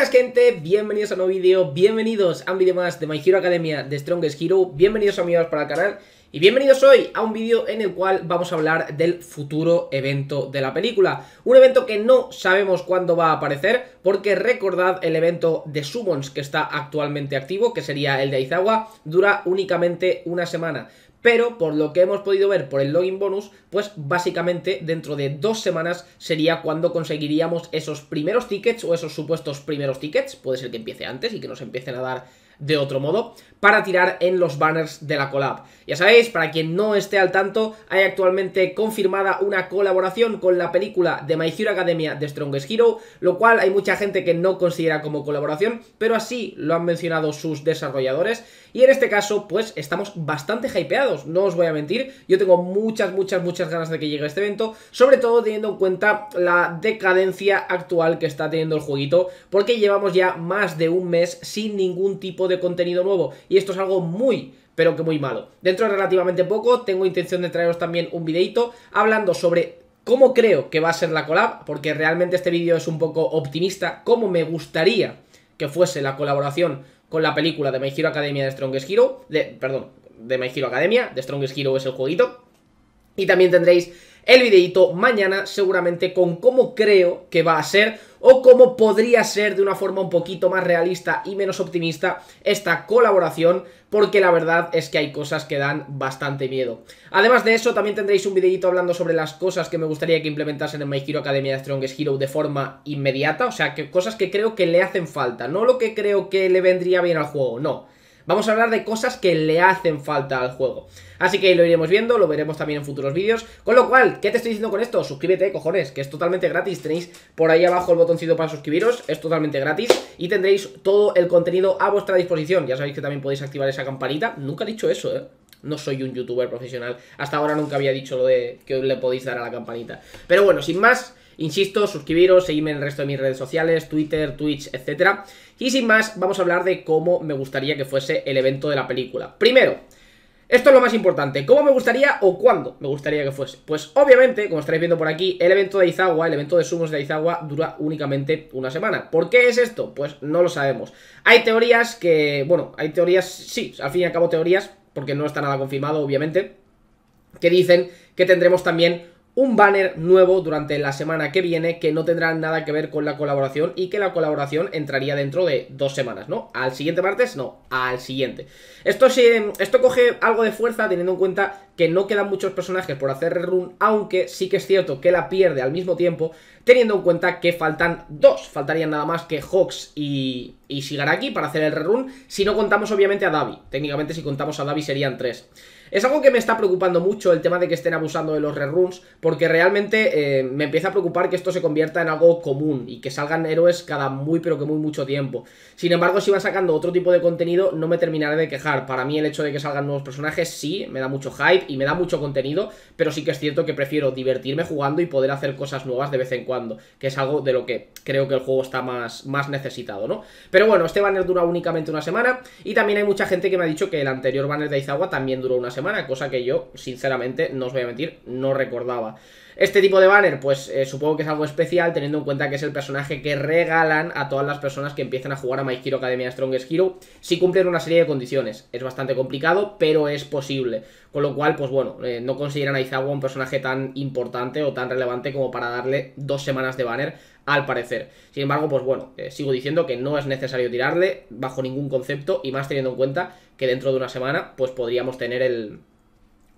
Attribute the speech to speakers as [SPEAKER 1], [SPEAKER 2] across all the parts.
[SPEAKER 1] Hola gente, bienvenidos a un nuevo vídeo, bienvenidos a un vídeo más de My Hero Academia de Strongest Hero, bienvenidos amigos para el canal y bienvenidos hoy a un vídeo en el cual vamos a hablar del futuro evento de la película. Un evento que no sabemos cuándo va a aparecer, porque recordad el evento de Summons que está actualmente activo, que sería el de Aizawa, dura únicamente una semana pero por lo que hemos podido ver por el login bonus, pues básicamente dentro de dos semanas sería cuando conseguiríamos esos primeros tickets o esos supuestos primeros tickets, puede ser que empiece antes y que nos empiecen a dar de otro modo para tirar en los banners de la collab. Ya sabéis, para quien no esté al tanto, hay actualmente confirmada una colaboración con la película de My Hero Academia de Strongest Hero, lo cual hay mucha gente que no considera como colaboración, pero así lo han mencionado sus desarrolladores y en este caso, pues estamos bastante hypeados, no os voy a mentir, yo tengo muchas, muchas, muchas ganas de que llegue este evento, sobre todo teniendo en cuenta la decadencia actual que está teniendo el jueguito, porque llevamos ya más de un mes sin ningún tipo de de contenido nuevo y esto es algo muy, pero que muy malo. Dentro de relativamente poco tengo intención de traeros también un videito hablando sobre cómo creo que va a ser la collab, porque realmente este vídeo es un poco optimista, como me gustaría que fuese la colaboración con la película de My Hero Academia de Strongest Hero, de, perdón, de My Hero Academia, de Strongest Hero es el jueguito, y también tendréis el videíto mañana seguramente con cómo creo que va a ser o cómo podría ser de una forma un poquito más realista y menos optimista esta colaboración porque la verdad es que hay cosas que dan bastante miedo. Además de eso también tendréis un videíto hablando sobre las cosas que me gustaría que implementasen en My Hero Academia Strongest Hero de forma inmediata, o sea, que cosas que creo que le hacen falta, no lo que creo que le vendría bien al juego, no vamos a hablar de cosas que le hacen falta al juego. Así que lo iremos viendo, lo veremos también en futuros vídeos. Con lo cual, ¿qué te estoy diciendo con esto? Suscríbete, cojones, que es totalmente gratis. Tenéis por ahí abajo el botoncito para suscribiros, es totalmente gratis. Y tendréis todo el contenido a vuestra disposición. Ya sabéis que también podéis activar esa campanita. Nunca he dicho eso, ¿eh? No soy un youtuber profesional. Hasta ahora nunca había dicho lo de que le podéis dar a la campanita. Pero bueno, sin más, Insisto, suscribiros, seguidme en el resto de mis redes sociales, Twitter, Twitch, etc. Y sin más, vamos a hablar de cómo me gustaría que fuese el evento de la película. Primero, esto es lo más importante. ¿Cómo me gustaría o cuándo me gustaría que fuese? Pues obviamente, como estaréis viendo por aquí, el evento de Izawa, el evento de sumos de Izawa, dura únicamente una semana. ¿Por qué es esto? Pues no lo sabemos. Hay teorías que, bueno, hay teorías, sí, al fin y al cabo teorías, porque no está nada confirmado, obviamente, que dicen que tendremos también un banner nuevo durante la semana que viene que no tendrá nada que ver con la colaboración y que la colaboración entraría dentro de dos semanas, ¿no? Al siguiente martes, no, al siguiente. Esto, sí, esto coge algo de fuerza teniendo en cuenta que no quedan muchos personajes por hacer rerun, aunque sí que es cierto que la pierde al mismo tiempo, teniendo en cuenta que faltan dos, faltarían nada más que Hawks y, y Shigaraki para hacer el rerun, si no contamos obviamente a Davi, técnicamente si contamos a Davi serían tres. Es algo que me está preocupando mucho el tema de que estén abusando de los reruns, porque realmente eh, me empieza a preocupar que esto se convierta en algo común y que salgan héroes cada muy pero que muy mucho tiempo. Sin embargo, si van sacando otro tipo de contenido no me terminaré de quejar. Para mí el hecho de que salgan nuevos personajes sí, me da mucho hype, y me da mucho contenido, pero sí que es cierto que prefiero divertirme jugando y poder hacer cosas nuevas de vez en cuando, que es algo de lo que creo que el juego está más, más necesitado, ¿no? Pero bueno, este banner dura únicamente una semana y también hay mucha gente que me ha dicho que el anterior banner de Izawa también duró una semana, cosa que yo, sinceramente, no os voy a mentir, no recordaba. Este tipo de banner, pues eh, supongo que es algo especial, teniendo en cuenta que es el personaje que regalan a todas las personas que empiezan a jugar a My Hero Academia Strongest Hero, si cumplen una serie de condiciones. Es bastante complicado, pero es posible. Con lo cual, pues bueno, eh, no consideran a Izawa un personaje tan importante o tan relevante como para darle dos semanas de banner, al parecer. Sin embargo, pues bueno, eh, sigo diciendo que no es necesario tirarle bajo ningún concepto y más teniendo en cuenta que dentro de una semana, pues podríamos tener el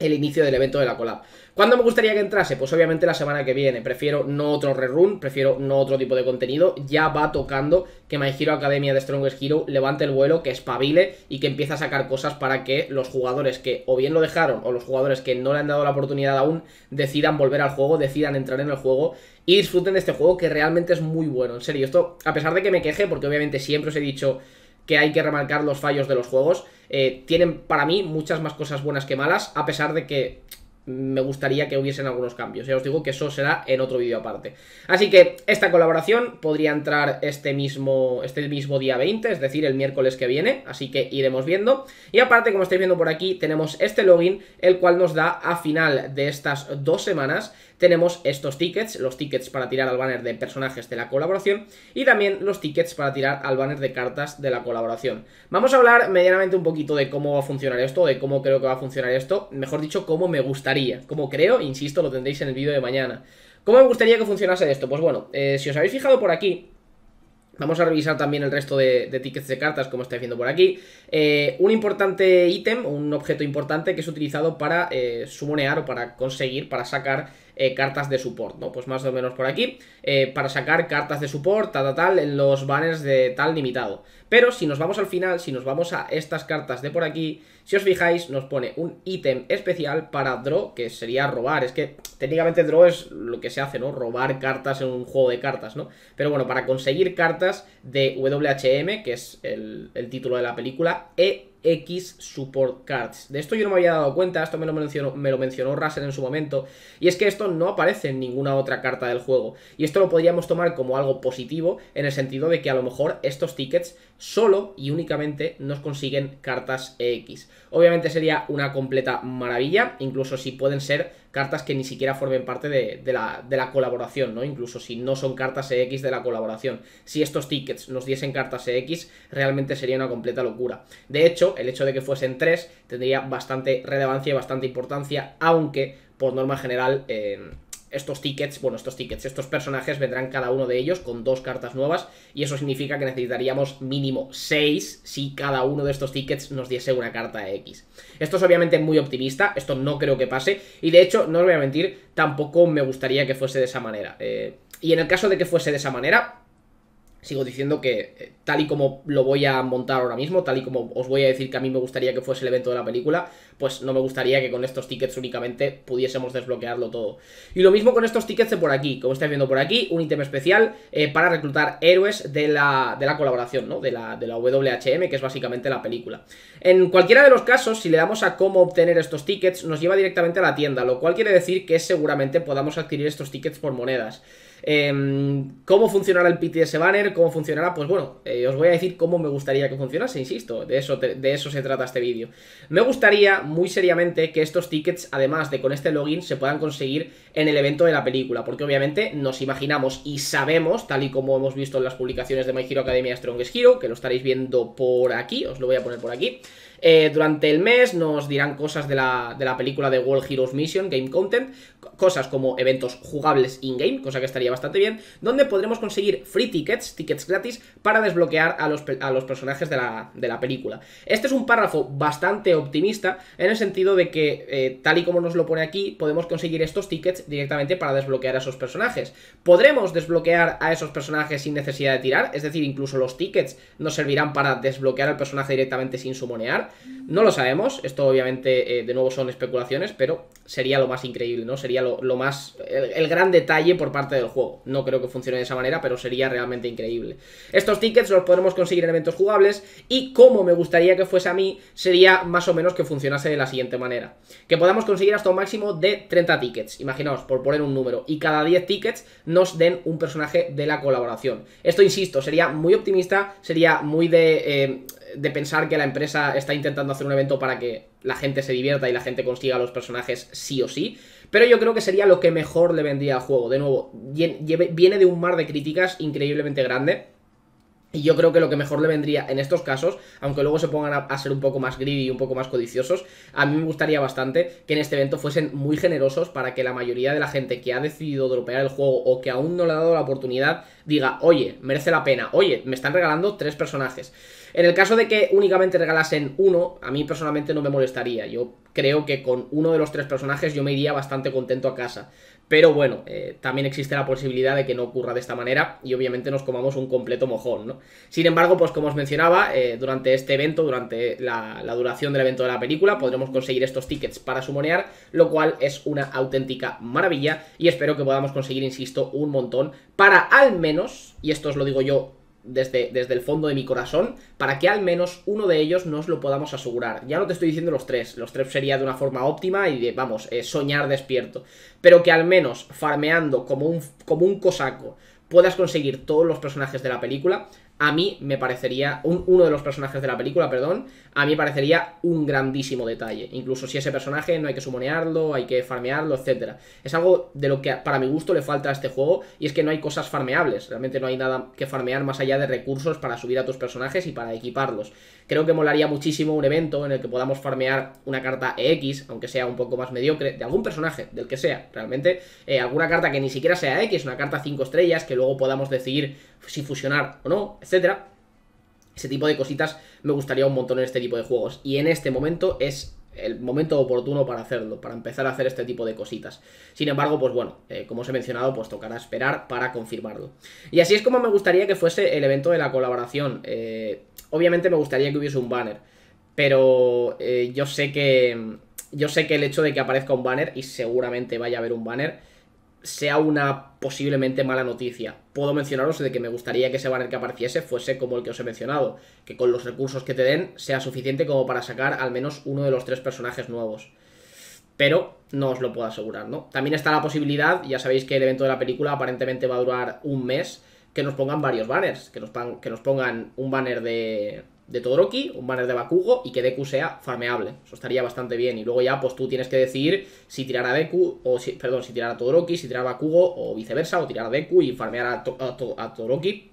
[SPEAKER 1] el inicio del evento de la collab. ¿Cuándo me gustaría que entrase? Pues obviamente la semana que viene. Prefiero no otro rerun, prefiero no otro tipo de contenido. Ya va tocando que My Hero Academia de Strongest Hero levante el vuelo, que espabile y que empiece a sacar cosas para que los jugadores que o bien lo dejaron o los jugadores que no le han dado la oportunidad aún decidan volver al juego, decidan entrar en el juego y disfruten de este juego que realmente es muy bueno. En serio, esto a pesar de que me queje, porque obviamente siempre os he dicho que hay que remarcar los fallos de los juegos. Eh, tienen para mí muchas más cosas buenas que malas, a pesar de que me gustaría que hubiesen algunos cambios. Ya os digo que eso será en otro vídeo aparte. Así que esta colaboración podría entrar este mismo, este mismo día 20, es decir, el miércoles que viene, así que iremos viendo. Y aparte, como estáis viendo por aquí, tenemos este login, el cual nos da a final de estas dos semanas tenemos estos tickets, los tickets para tirar al banner de personajes de la colaboración y también los tickets para tirar al banner de cartas de la colaboración. Vamos a hablar medianamente un poquito de cómo va a funcionar esto, de cómo creo que va a funcionar esto, mejor dicho, cómo me gustaría, como creo, insisto, lo tendréis en el vídeo de mañana. ¿Cómo me gustaría que funcionase esto? Pues bueno, eh, si os habéis fijado por aquí, Vamos a revisar también el resto de, tickets de cartas, como estáis viendo por aquí. Eh, un importante ítem, un objeto importante que es utilizado para eh, sumonear o para conseguir, para sacar eh, cartas de support, ¿no? Pues más o menos por aquí, eh, para sacar cartas de support, tal, tal, tal, en los banners de tal limitado. Pero si nos vamos al final, si nos vamos a estas cartas de por aquí, si os fijáis, nos pone un ítem especial para draw, que sería robar. Es que técnicamente draw es lo que se hace, ¿no? Robar cartas en un juego de cartas, ¿no? Pero bueno, para conseguir cartas de WHM, que es el, el título de la película, e X Support Cards. De esto yo no me había dado cuenta, esto me lo, mencionó, me lo mencionó Russell en su momento, y es que esto no aparece en ninguna otra carta del juego, y esto lo podríamos tomar como algo positivo, en el sentido de que a lo mejor estos tickets solo y únicamente nos consiguen cartas EX. Obviamente sería una completa maravilla, incluso si pueden ser cartas que ni siquiera formen parte de, la, colaboración, ¿no? Incluso si no son cartas EX de la colaboración. Si estos tickets nos diesen cartas EX, realmente sería una completa locura. De hecho, el hecho de que fuesen tres tendría bastante relevancia y bastante importancia, aunque por norma general... Eh, estos tickets, bueno, estos tickets, estos personajes vendrán cada uno de ellos con dos cartas nuevas y eso significa que necesitaríamos mínimo 6 si cada uno de estos tickets nos diese una carta X. Esto es obviamente muy optimista, esto no creo que pase y de hecho, no os voy a mentir, tampoco me gustaría que fuese de esa manera. Eh, y en el caso de que fuese de esa manera, sigo diciendo que eh, tal y como lo voy a montar ahora mismo, tal y como os voy a decir que a mí me gustaría que fuese el evento de la película, pues no me gustaría que con estos tickets únicamente pudiésemos desbloquearlo todo. Y lo mismo con estos tickets de por aquí, como estáis viendo por aquí, un ítem especial eh, para reclutar héroes de la, de la colaboración, ¿no? De la, de la WHM, que es básicamente la película. En cualquiera de los casos, si le damos a cómo obtener estos tickets, nos lleva directamente a la tienda, lo cual quiere decir que seguramente podamos adquirir estos tickets por monedas. Em, ¿Cómo funcionará el PTS Banner? ¿Cómo funcionará? Pues bueno, eh, os voy a decir cómo me gustaría que funcionase, insisto, de eso, de eso se trata este vídeo. Me gustaría muy seriamente que estos tickets, además de con este login, se puedan conseguir en el evento de la película, porque obviamente nos imaginamos y sabemos, tal y como hemos visto en las publicaciones de My Hero Academia Strongest Hero, que lo estaréis viendo por aquí, os lo voy a poner por aquí, eh, durante el mes nos dirán cosas de la, de la película de World Heroes Mission, Game Content, cosas como eventos jugables in-game, cosa que estaría bastante bien, donde podremos conseguir free tickets, tickets gratis, para desbloquear a los, personajes de la, película. Este es un párrafo bastante optimista, en el sentido de que, eh, tal y como nos lo pone aquí, podemos conseguir estos tickets directamente para desbloquear a esos personajes. Podremos desbloquear a esos personajes sin necesidad de tirar, es decir, incluso los tickets nos servirán para desbloquear al personaje directamente sin sumonear. No lo sabemos, esto obviamente eh, de nuevo son especulaciones, pero sería lo más increíble, ¿no? Sería lo, más... El, gran detalle por parte del juego. No creo que funcione de esa manera, pero sería realmente increíble. Estos tickets los podremos conseguir en eventos jugables y como me gustaría que fuese a mí, sería más o menos que funcionase de la siguiente manera. Que podamos conseguir hasta un máximo de 30 tickets, imaginaos, por poner un número, y cada 10 tickets nos den un personaje de la colaboración. Esto, insisto, sería muy optimista, sería muy de... Eh, de pensar que la empresa está intentando hacer un evento para que la gente se divierta y la gente consiga los personajes sí o sí. Pero yo creo que sería lo que mejor le vendría al juego. De nuevo, viene de un mar de críticas increíblemente grande. Y yo creo que lo que mejor le vendría en estos casos, aunque luego se pongan a, ser un poco más greedy y un poco más codiciosos, a mí me gustaría bastante que en este evento fuesen muy generosos para que la mayoría de la gente que ha decidido dropear el juego o que aún no le ha dado la oportunidad diga, oye, merece la pena, oye, me están regalando tres personajes. En el caso de que únicamente regalasen uno, a mí personalmente no me molestaría. Yo creo que con uno de los tres personajes yo me iría bastante contento a casa. Pero bueno, eh, también existe la posibilidad de que no ocurra de esta manera y obviamente nos comamos un completo mojón, ¿no? Sin embargo, pues como os mencionaba, eh, durante este evento, durante la, la, duración del evento de la película, podremos conseguir estos tickets para sumonear, lo cual es una auténtica maravilla y espero que podamos conseguir, insisto, un montón para al menos, y esto os lo digo yo desde, el fondo de mi corazón para que al menos uno de ellos nos lo podamos asegurar. Ya no te estoy diciendo los tres, los tres sería de una forma óptima y de, vamos, eh, soñar despierto, pero que al menos farmeando como un, como un cosaco puedas conseguir todos los personajes de la película, a mí me parecería, uno de los personajes de la película, perdón, a mí me parecería un grandísimo detalle. Incluso si ese personaje no hay que sumonearlo, hay que farmearlo, etc. Es algo de lo que para mi gusto le falta a este juego y es que no hay cosas farmeables. Realmente no hay nada que farmear más allá de recursos para subir a tus personajes y para equiparlos. Creo que molaría muchísimo un evento en el que podamos farmear una carta EX, aunque sea un poco más mediocre, de algún personaje, del que sea, realmente. Eh, alguna carta que ni siquiera sea e X, una carta 5 estrellas, que luego podamos decidir si fusionar o no, etcétera. Ese tipo de cositas me gustaría un montón en este tipo de juegos. Y en este momento es el momento oportuno para hacerlo, para empezar a hacer este tipo de cositas. Sin embargo, pues bueno, eh, como os he mencionado, pues tocará esperar para confirmarlo. Y así es como me gustaría que fuese el evento de la colaboración. Eh, obviamente me gustaría que hubiese un banner, pero eh, yo sé que... Yo sé que el hecho de que aparezca un banner, y seguramente vaya a haber un banner, sea una posiblemente mala noticia. Puedo mencionaros de que me gustaría que ese banner que apareciese fuese como el que os he mencionado, que con los recursos que te den sea suficiente como para sacar al menos uno de los tres personajes nuevos. Pero no os lo puedo asegurar, ¿no? También está la posibilidad, ya sabéis que el evento de la película aparentemente va a durar un mes, que nos pongan varios banners, que nos, que nos pongan un banner de, de Todoroki, un banner de Bakugo y que Deku sea farmeable. Eso estaría bastante bien. Y luego ya, pues tú tienes que decidir si tirar a Deku, o si, perdón, si tirar a Todoroki, si tirar a Bakugo o viceversa, o tirar a Deku y farmear a, a Todoroki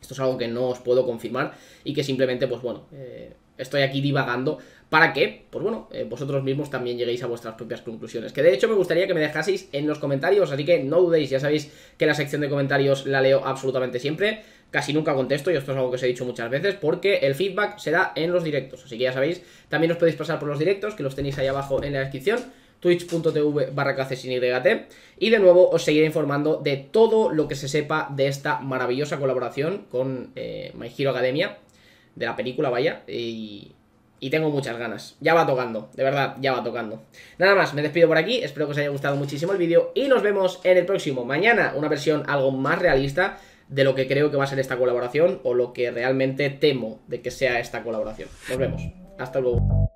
[SPEAKER 1] esto es algo que no os puedo confirmar y que simplemente, pues bueno, eh, estoy aquí divagando para que, pues bueno, eh, vosotros mismos también lleguéis a vuestras propias conclusiones. Que de hecho me gustaría que me dejaseis en los comentarios, así que no dudéis, ya sabéis que la sección de comentarios la leo absolutamente siempre. Casi nunca contesto, y esto es algo que os he dicho muchas veces, porque el feedback se da en los directos. Así que ya sabéis, también os podéis pasar por los directos, que los tenéis ahí abajo en la descripción twitch.tv barra sin y de nuevo os seguiré informando de todo lo que se sepa de esta maravillosa colaboración con eh, My Hero Academia, de la película, vaya, y tengo muchas ganas. Ya va tocando, de verdad, ya va tocando. Nada más, me despido por aquí, espero que os haya gustado muchísimo el vídeo y nos vemos en el próximo. Mañana una versión algo más realista de lo que creo que va a ser esta colaboración o lo que realmente temo de que sea esta colaboración. Nos vemos. Hasta luego.